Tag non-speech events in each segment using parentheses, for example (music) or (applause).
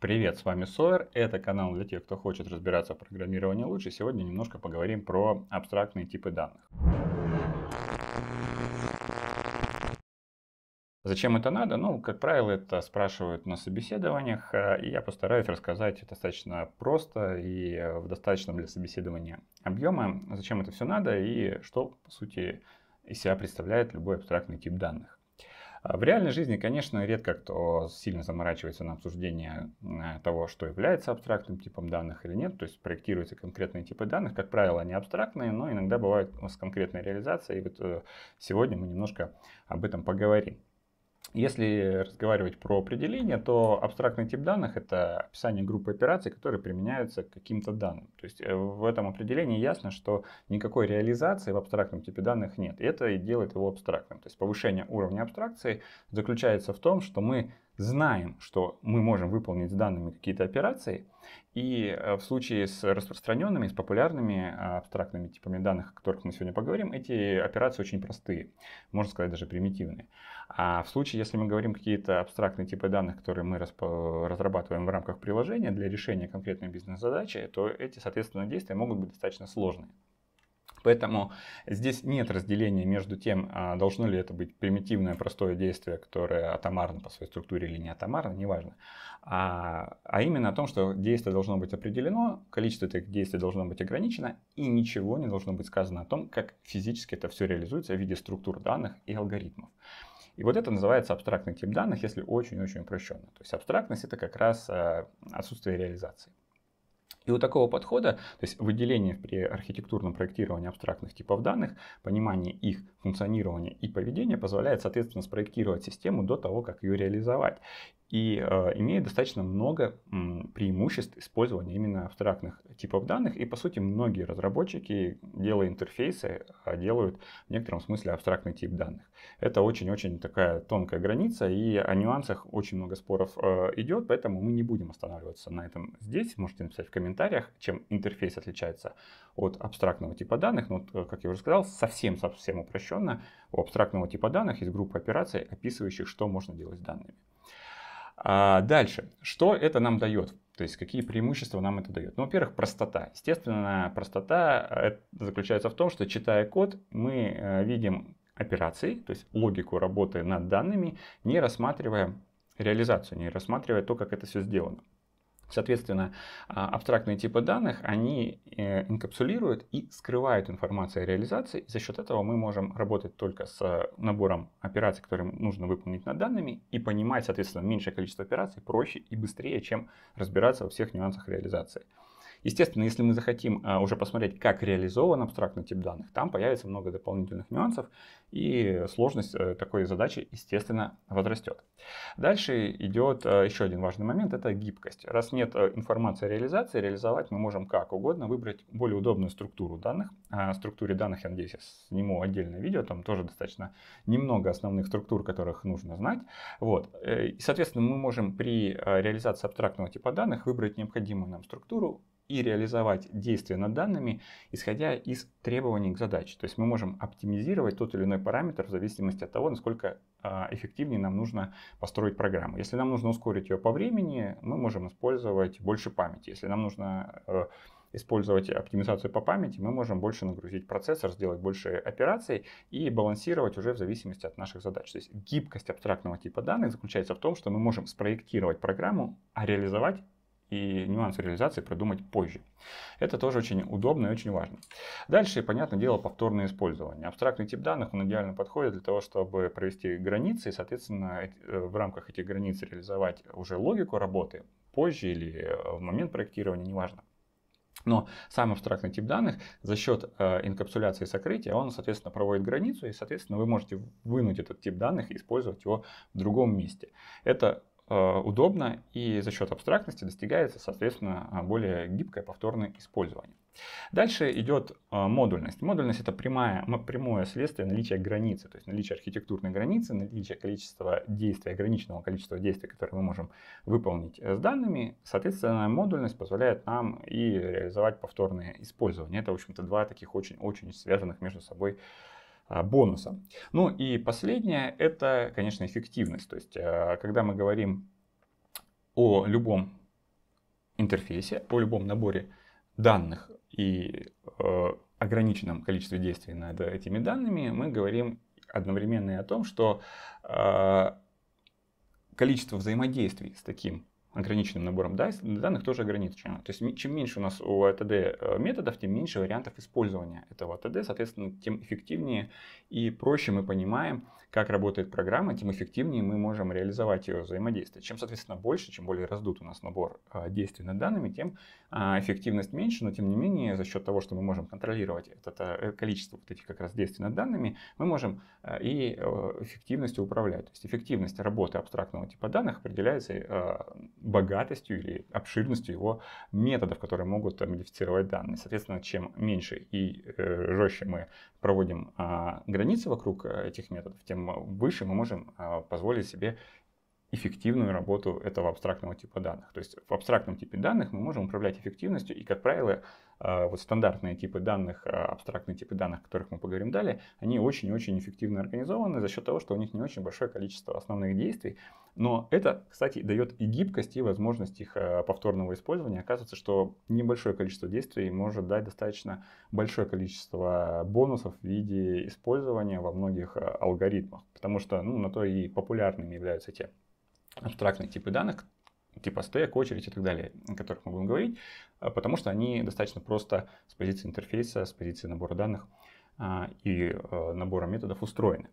Привет, с вами Сойер. Это канал для тех, кто хочет разбираться в программировании лучше. Сегодня немножко поговорим про абстрактные типы данных. Зачем это надо? Ну, как правило, это спрашивают на собеседованиях, э, и я постараюсь рассказать достаточно просто и э, в достаточном для собеседования объема, зачем это все надо и что, по сути, из себя представляет любой абстрактный тип данных. А в реальной жизни, конечно, редко кто сильно заморачивается на обсуждение э, того, что является абстрактным типом данных или нет. То есть проектируются конкретные типы данных. Как правило, они абстрактные, но иногда бывают с конкретной реализацией. И вот э, сегодня мы немножко об этом поговорим. Если разговаривать про определение, то абстрактный тип данных — это описание группы операций, которые применяются к каким-то данным. То есть э, в этом определении ясно, что никакой реализации в абстрактном типе данных нет. И это и делает его абстрактным. То есть повышение уровня абстракции заключается в том, что мы знаем, что мы можем выполнить с данными какие-то операции, и э, в случае с распространенными, с популярными э, абстрактными типами данных, о которых мы сегодня поговорим, эти операции очень простые, можно сказать, даже примитивные. А в случае, если мы говорим какие-то абстрактные типы данных, которые мы разрабатываем в рамках приложения для решения конкретной бизнес-задачи, то эти, соответственно, действия могут быть достаточно сложные. Поэтому здесь нет разделения между тем, а, должно ли это быть примитивное простое действие, которое атомарно по своей структуре или не атомарно, неважно. А, а именно о том, что действие должно быть определено, количество этих действий должно быть ограничено, и ничего не должно быть сказано о том, как физически это все реализуется в виде структур данных и алгоритмов. И вот это называется абстрактный тип данных, если очень-очень упрощенно. То есть абстрактность это как раз а, отсутствие реализации. И у такого подхода, то есть выделение при архитектурном проектировании абстрактных типов данных, понимание их функционирования и поведения позволяет, соответственно, спроектировать систему до того, как ее реализовать. И э, имеет достаточно много м, преимуществ использования именно абстрактных типов данных. И, по сути, многие разработчики, делая интерфейсы, а, делают в некотором смысле абстрактный тип данных. Это очень-очень такая тонкая граница, и о нюансах очень много споров э, идет, поэтому мы не будем останавливаться на этом здесь. Можете написать в комментариях комментариях, чем интерфейс отличается от абстрактного типа данных. Но, ну, как я уже сказал, совсем-совсем упрощенно. У абстрактного типа данных есть группа операций, описывающих, что можно делать с данными. А дальше, что это нам дает? То есть какие преимущества нам это дает? Ну, во-первых, простота. Естественно, простота э, заключается в том, что читая код, мы э, видим операции, то есть логику работы над данными, не рассматривая реализацию, не рассматривая то, как это все сделано. Соответственно, а, абстрактные типы данных, они э, инкапсулируют и скрывают информацию о реализации. За счет этого мы можем работать только с э, набором операций, которые нужно выполнить над данными, и понимать, соответственно, меньшее количество операций проще и быстрее, чем разбираться во всех нюансах реализации. Естественно, если мы захотим а, уже посмотреть, как реализован абстрактный тип данных, там появится много дополнительных нюансов, и сложность э, такой задачи, естественно, возрастет. Дальше идет э, еще один важный момент, это гибкость. Раз нет э, информации о реализации, реализовать мы можем как угодно, выбрать более удобную структуру данных. А, о структуре данных, я надеюсь, я сниму отдельное видео, там тоже достаточно немного основных структур, которых нужно знать. Вот. И, соответственно, мы можем при реализации абстрактного типа данных выбрать необходимую нам структуру, и реализовать действия над данными, исходя из требований к задаче. То есть мы можем оптимизировать тот или иной параметр в зависимости от того, насколько а, эффективнее нам нужно построить программу. Если нам нужно ускорить ее по времени, мы можем использовать больше памяти. Если нам нужно э, использовать оптимизацию по памяти, мы можем больше нагрузить процессор, сделать больше операций и балансировать уже в зависимости от наших задач. То есть гибкость абстрактного типа данных заключается в том, что мы можем спроектировать программу, а реализовать и нюансы реализации продумать позже. Это тоже очень удобно и очень важно. Дальше, понятное дело, повторное использование. Абстрактный тип данных, он идеально подходит для того, чтобы провести границы и, соответственно, э, в рамках этих границ реализовать уже логику работы позже или э, в момент проектирования, неважно. Но сам абстрактный тип данных за счет э, инкапсуляции и сокрытия, он, соответственно, проводит границу, и, соответственно, вы можете вынуть этот тип данных и использовать его в другом месте. Это Э, удобно и за счет абстрактности достигается, соответственно, э, более гибкое повторное использование. Дальше идет э, модульность. Модульность — это прямая, прямое следствие наличия границы, то есть наличие архитектурной границы, наличие количества действий, ограниченного количества действий, которые мы можем выполнить с данными. Соответственно, модульность позволяет нам и реализовать повторное использование. Это, в общем-то, два таких очень-очень связанных между собой а, бонуса. Ну и последнее, это, конечно, эффективность. То есть, а, когда мы говорим о любом интерфейсе, о любом наборе данных и э, ограниченном количестве действий над этими данными, мы говорим одновременно и о том, что а, количество взаимодействий с таким ограниченным набором данных тоже ограничено. То есть чем меньше у нас у АТД э, методов, тем меньше вариантов использования этого АТД, соответственно, тем эффективнее и проще мы понимаем, как работает программа, тем эффективнее мы можем реализовать ее взаимодействие. Чем, соответственно, больше, чем более раздут у нас набор а, действий над данными, тем а, эффективность меньше, но тем не менее за счет того, что мы можем контролировать это а, э, количество вот этих как раз действий над данными, мы можем и эффективностью управлять. То есть эффективность работы абстрактного типа данных определяется богатостью или обширностью его методов, которые могут модифицировать данные. Соответственно, чем меньше и э, жестче мы проводим а, границы вокруг э, этих методов, тем э, выше мы можем а, позволить себе эффективную работу этого абстрактного типа данных. То есть в абстрактном типе данных мы можем управлять эффективностью, и, как правило, а, вот стандартные типы данных, а, абстрактные типы данных, о которых мы поговорим далее, они очень-очень эффективно организованы за счет того, что у них не очень большое количество основных действий. Но это, кстати, дает и гибкость, и возможность их а, повторного использования. Оказывается, что небольшое количество действий может дать достаточно большое количество бонусов в виде использования во многих алгоритмах. Потому что ну, на то и популярными являются те абстрактные типы данных, типа стек, очередь и так далее, о которых мы будем говорить, а, потому что они достаточно просто с позиции интерфейса, с позиции набора данных а, и а, набора методов устроены.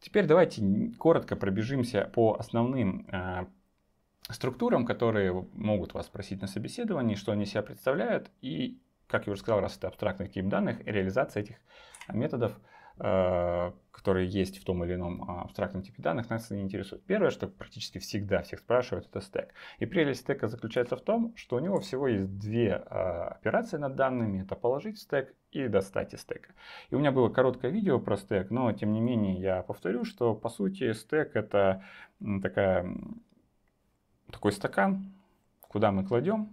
Теперь давайте коротко пробежимся по основным структурам, которые могут вас спросить на собеседовании, что они себя представляют и, как я уже сказал, раз это абстрактный тип данных, реализация этих методов – Э, которые есть в том или ином а, абстрактном типе данных, нас не интересует. Первое, что практически всегда всех спрашивают, это стек. И прелесть стека заключается в том, что у него всего есть две а, операции над данными. Это положить стек и достать из стека. И у меня было короткое видео про стек, но тем не менее я повторю, что по сути стек это такая, такой стакан, куда мы кладем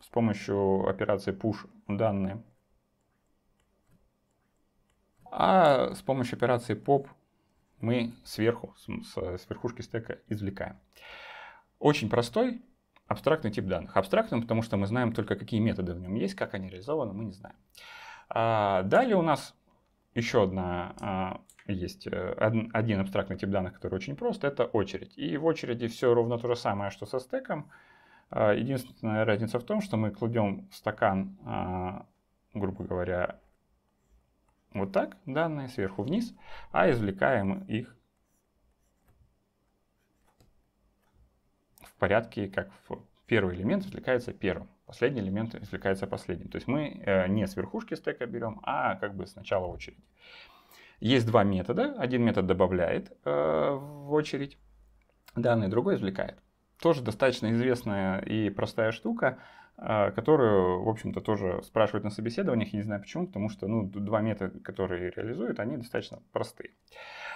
с помощью операции push данные а с помощью операции POP мы сверху, с, верхушки стека извлекаем. Очень простой абстрактный тип данных. Абстрактным, потому что мы знаем только, какие методы в нем есть, как они реализованы, мы не знаем. А, далее у нас еще одна а, есть э, один абстрактный тип данных, который очень прост, это очередь. И в очереди все ровно то же самое, что со стеком. А, единственная разница в том, что мы кладем стакан, а, грубо говоря, вот так данные сверху вниз, а извлекаем их в порядке, как первый элемент извлекается первым, последний элемент извлекается последним. То есть мы э, не с верхушки стека берем, а как бы с начала очереди. Есть два метода. Один метод добавляет э, в очередь данные, другой извлекает. Тоже достаточно известная и простая штука. А, которую, в общем-то, тоже спрашивают на собеседованиях, я не знаю почему, потому что, ну, два метода, которые реализуют, они достаточно простые.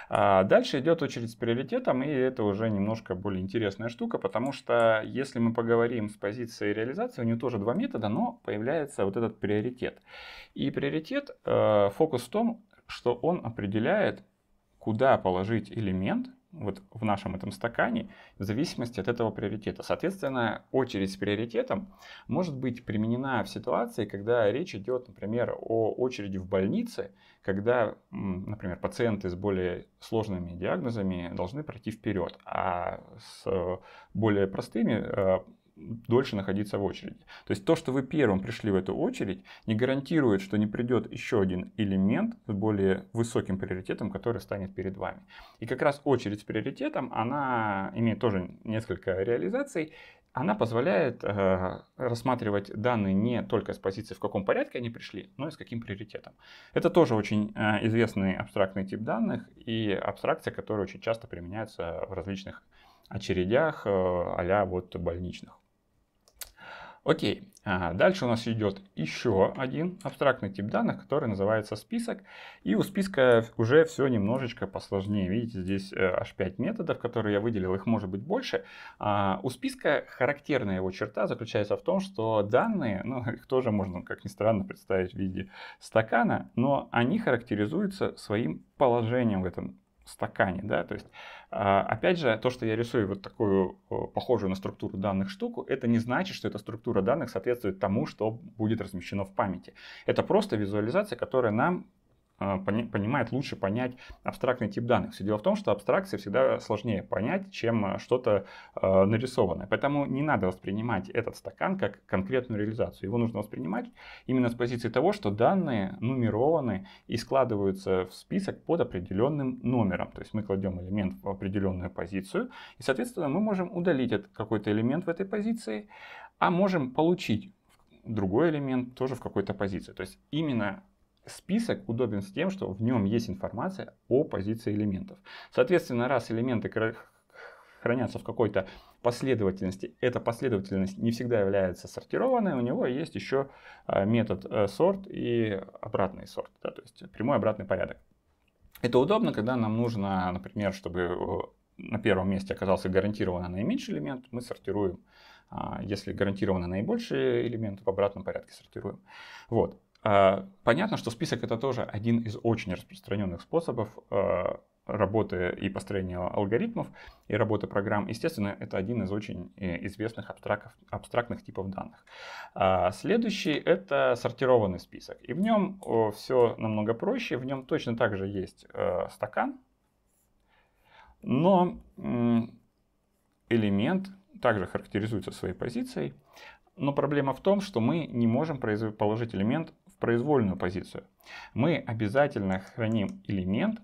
А, дальше идет очередь с приоритетом, и это уже немножко более интересная штука, потому что если мы поговорим с позиции реализации, у нее тоже два метода, но появляется вот этот приоритет. И приоритет, а, фокус в том, что он определяет, куда положить элемент – вот в нашем этом стакане в зависимости от этого приоритета. Соответственно, очередь с приоритетом может быть применена в ситуации, когда речь идет, например, о очереди в больнице, когда, например, пациенты с более сложными диагнозами должны пройти вперед, а с более простыми э, дольше находиться в очереди. То есть то, что вы первым пришли в эту очередь, не гарантирует, что не придет еще один элемент с более высоким приоритетом, который станет перед вами. И как раз очередь с приоритетом, она имеет тоже несколько реализаций. Она позволяет э, рассматривать данные не только с позиции, в каком порядке они пришли, но и с каким приоритетом. Это тоже очень э, известный абстрактный тип данных и абстракция, которая очень часто применяется в различных очередях э, а вот больничных. Окей, а дальше у нас идет еще один абстрактный тип данных, который называется список. И у списка уже все немножечко посложнее. Видите, здесь э, аж 5 методов, которые я выделил, их может быть больше. А у списка характерная его черта заключается в том, что данные, ну (laughs) их тоже можно, как ни странно, представить в виде стакана, но они характеризуются своим положением в этом стакане, да, то есть, а, опять же, то, что я рисую вот такую похожую на структуру данных штуку, это не значит, что эта структура данных соответствует тому, что будет размещено в памяти. Это просто визуализация, которая нам а, понимает лучше понять абстрактный тип данных. Все дело в том, что абстракция всегда сложнее понять, чем а, что-то э, нарисованное. Поэтому не надо воспринимать этот стакан как конкретную реализацию. Его нужно воспринимать именно с позиции того, что данные нумерованы и складываются в список под определенным номером. То есть мы кладем элемент в определенную позицию, и, соответственно, мы можем удалить этот какой-то элемент в этой позиции, а можем получить другой элемент тоже в какой-то позиции. То есть именно Список удобен с тем, что в нем есть информация о позиции элементов. Соответственно, раз элементы хранятся в какой-то последовательности, эта последовательность не всегда является сортированной, у него есть еще а, метод э, сорт и обратный сорт, да, то есть прямой обратный порядок. Это удобно, когда нам нужно, например, чтобы э, на первом месте оказался гарантированно наименьший элемент, мы сортируем. А, если гарантированно наибольшие элементы, в обратном порядке сортируем. Вот. А, понятно, что список это тоже один из очень распространенных способов а, работы и построения алгоритмов и работы программ. Естественно, это один из очень э, известных абстрактов, абстрактных типов данных. А, следующий — это сортированный список. И в нем все намного проще. В нем точно также есть э, стакан, но элемент также характеризуется своей позицией. Но проблема в том, что мы не можем положить элемент произвольную позицию. Мы обязательно храним элемент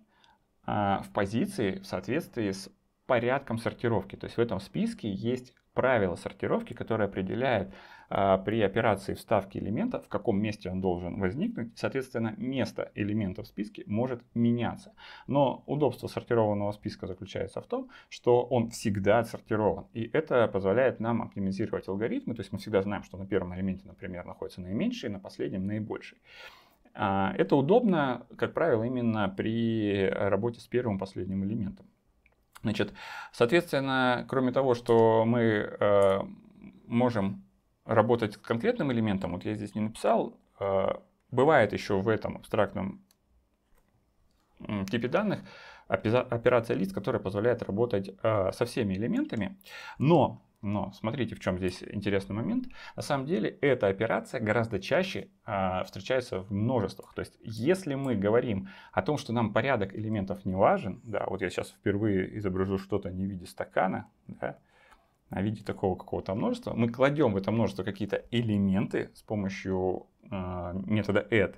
а, в позиции в соответствии с порядком сортировки. То есть в этом списке есть правило сортировки, которое определяет а, при операции вставки элемента, в каком месте он должен возникнуть. Соответственно, место элемента в списке может меняться. Но удобство сортированного списка заключается в том, что он всегда отсортирован. И это позволяет нам оптимизировать алгоритмы. То есть мы всегда знаем, что на первом элементе, например, находится наименьший, на последнем наибольший. А, это удобно, как правило, именно при работе с первым и последним элементом. Значит, соответственно, кроме того, что мы э, можем работать с конкретным элементом, вот я здесь не написал, э, бывает еще в этом абстрактном типе данных операция лист, которая позволяет работать э, со всеми элементами, но но смотрите, в чем здесь интересный момент. На самом деле эта операция гораздо чаще а, встречается в множествах. То есть если мы говорим о том, что нам порядок элементов не важен, да, вот я сейчас впервые изображу что-то не в виде стакана, да, а в виде такого какого-то множества, мы кладем в это множество какие-то элементы с помощью а, метода add.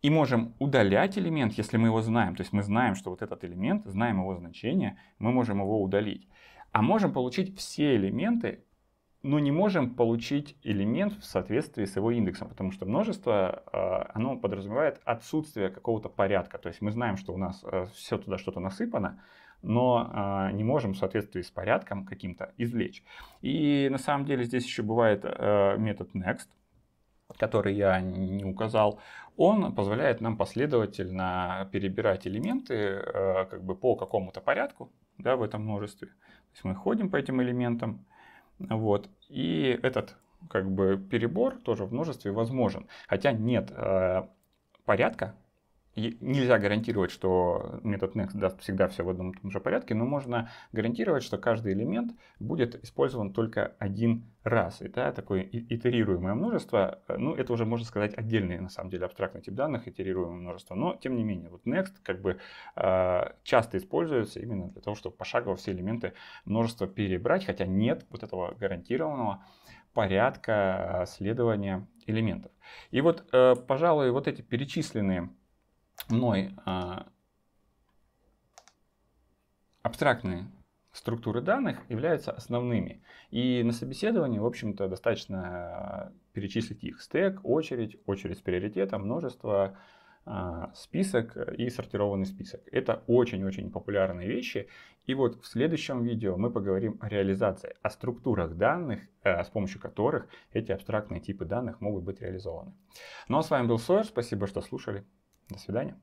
И можем удалять элемент, если мы его знаем. То есть мы знаем, что вот этот элемент, знаем его значение, мы можем его удалить а можем получить все элементы, но не можем получить элемент в соответствии с его индексом, потому что множество, а, оно подразумевает отсутствие какого-то порядка. То есть мы знаем, что у нас э, все туда что-то насыпано, но а, не можем в соответствии с порядком каким-то извлечь. И на самом деле здесь еще бывает э, метод next, который я не указал, он позволяет нам последовательно перебирать элементы э, как бы по какому-то порядку да, в этом множестве. То есть мы ходим по этим элементам. Вот. И этот как бы перебор тоже в множестве возможен. Хотя нет э, порядка, нельзя гарантировать, что метод next даст всегда все в одном и том же порядке, но можно гарантировать, что каждый элемент будет использован только один раз. Это такое итерируемое множество, э, ну это уже можно сказать отдельный на самом деле абстрактный тип данных, итерируемое множество, но тем не менее вот next как бы э, часто используется именно для того, чтобы пошагово все элементы множества перебрать, хотя нет вот этого гарантированного порядка э, следования элементов. И вот, пожалуй, вот эти перечисленные мной а, абстрактные структуры данных являются основными. И на собеседовании, в общем-то, достаточно а, перечислить их. Стек, очередь, очередь с приоритетом, множество, а, список и сортированный список. Это очень-очень популярные вещи. И вот в следующем видео мы поговорим о реализации, о структурах данных, э, с помощью которых эти абстрактные типы данных могут быть реализованы. Ну а с вами был Сойер, спасибо, что слушали. До свидания.